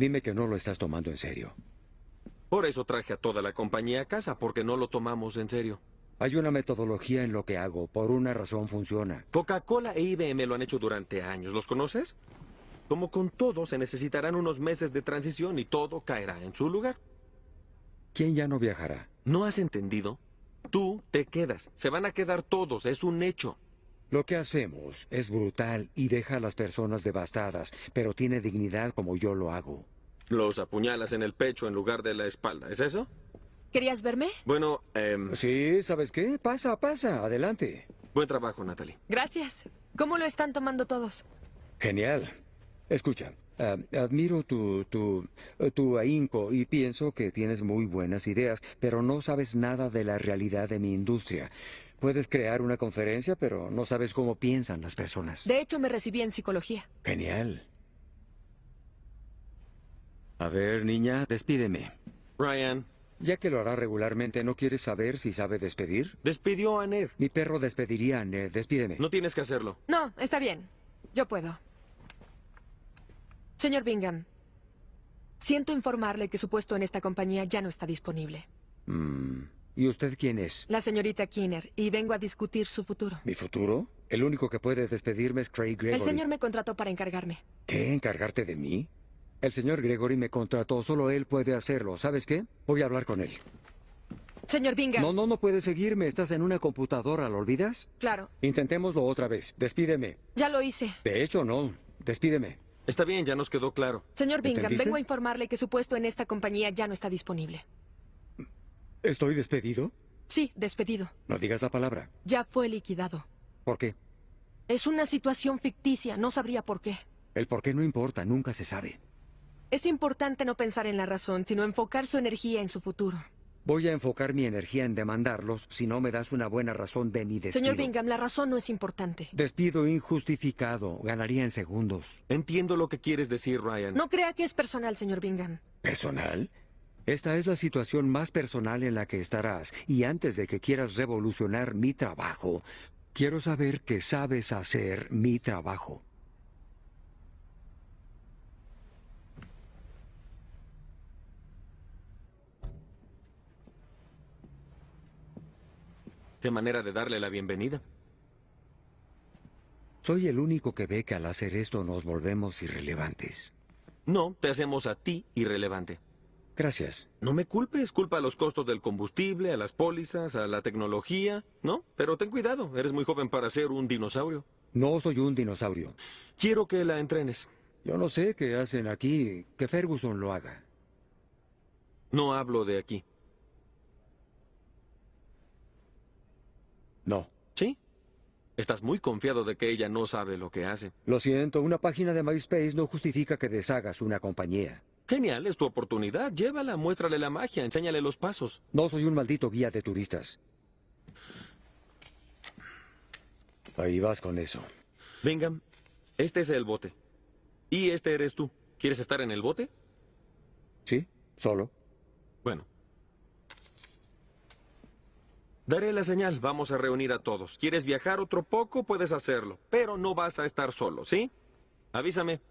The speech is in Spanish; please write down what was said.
Dime que no lo estás tomando en serio. Por eso traje a toda la compañía a casa, porque no lo tomamos en serio. Hay una metodología en lo que hago, por una razón funciona. Coca-Cola e IBM lo han hecho durante años, ¿los conoces? Como con todo, se necesitarán unos meses de transición y todo caerá en su lugar. ¿Quién ya no viajará? ¿No has entendido? Tú te quedas, se van a quedar todos, es un hecho. Lo que hacemos es brutal y deja a las personas devastadas, pero tiene dignidad como yo lo hago. Los apuñalas en el pecho en lugar de la espalda, ¿es eso? ¿Querías verme? Bueno, eh... Sí, ¿sabes qué? Pasa, pasa, adelante. Buen trabajo, Natalie. Gracias. ¿Cómo lo están tomando todos? Genial. Escucha, eh, admiro tu, tu, eh, tu ahínco y pienso que tienes muy buenas ideas, pero no sabes nada de la realidad de mi industria. Puedes crear una conferencia, pero no sabes cómo piensan las personas. De hecho, me recibí en psicología. Genial. A ver, niña, despídeme. Ryan. Ya que lo hará regularmente, ¿no quieres saber si sabe despedir? Despidió a Ned. Mi perro despediría a Ned. Despídeme. No tienes que hacerlo. No, está bien. Yo puedo. Señor Bingham, siento informarle que su puesto en esta compañía ya no está disponible. Mm, ¿Y usted quién es? La señorita Keener, y vengo a discutir su futuro. ¿Mi futuro? El único que puede despedirme es Craig Gregory. El señor me contrató para encargarme. ¿Qué? ¿Encargarte de mí? El señor Gregory me contrató, solo él puede hacerlo. ¿Sabes qué? Voy a hablar con él. Señor Bingham. No, no, no puedes seguirme. Estás en una computadora, ¿lo olvidas? Claro. Intentémoslo otra vez. Despídeme. Ya lo hice. De hecho, no. Despídeme. Está bien, ya nos quedó claro. Señor Bingham, vengo a informarle que su puesto en esta compañía ya no está disponible. ¿Estoy despedido? Sí, despedido. No digas la palabra. Ya fue liquidado. ¿Por qué? Es una situación ficticia, no sabría por qué. El por qué no importa, nunca se sabe. Es importante no pensar en la razón, sino enfocar su energía en su futuro. Voy a enfocar mi energía en demandarlos si no me das una buena razón de mi despido. Señor Bingham, la razón no es importante. Despido injustificado. Ganaría en segundos. Entiendo lo que quieres decir, Ryan. No crea que es personal, señor Bingham. ¿Personal? Esta es la situación más personal en la que estarás. Y antes de que quieras revolucionar mi trabajo, quiero saber que sabes hacer mi trabajo. ¿Qué manera de darle la bienvenida? Soy el único que ve que al hacer esto nos volvemos irrelevantes. No, te hacemos a ti irrelevante. Gracias. No me culpes, culpa a los costos del combustible, a las pólizas, a la tecnología, ¿no? Pero ten cuidado, eres muy joven para ser un dinosaurio. No soy un dinosaurio. Quiero que la entrenes. Yo no sé qué hacen aquí, que Ferguson lo haga. No hablo de aquí. No. ¿Sí? Estás muy confiado de que ella no sabe lo que hace. Lo siento, una página de MySpace no justifica que deshagas una compañía. Genial, es tu oportunidad. Llévala, muéstrale la magia, enséñale los pasos. No soy un maldito guía de turistas. Ahí vas con eso. Vengan. este es el bote. Y este eres tú. ¿Quieres estar en el bote? Sí, solo. Bueno, Daré la señal, vamos a reunir a todos. ¿Quieres viajar otro poco? Puedes hacerlo, pero no vas a estar solo, ¿sí? Avísame.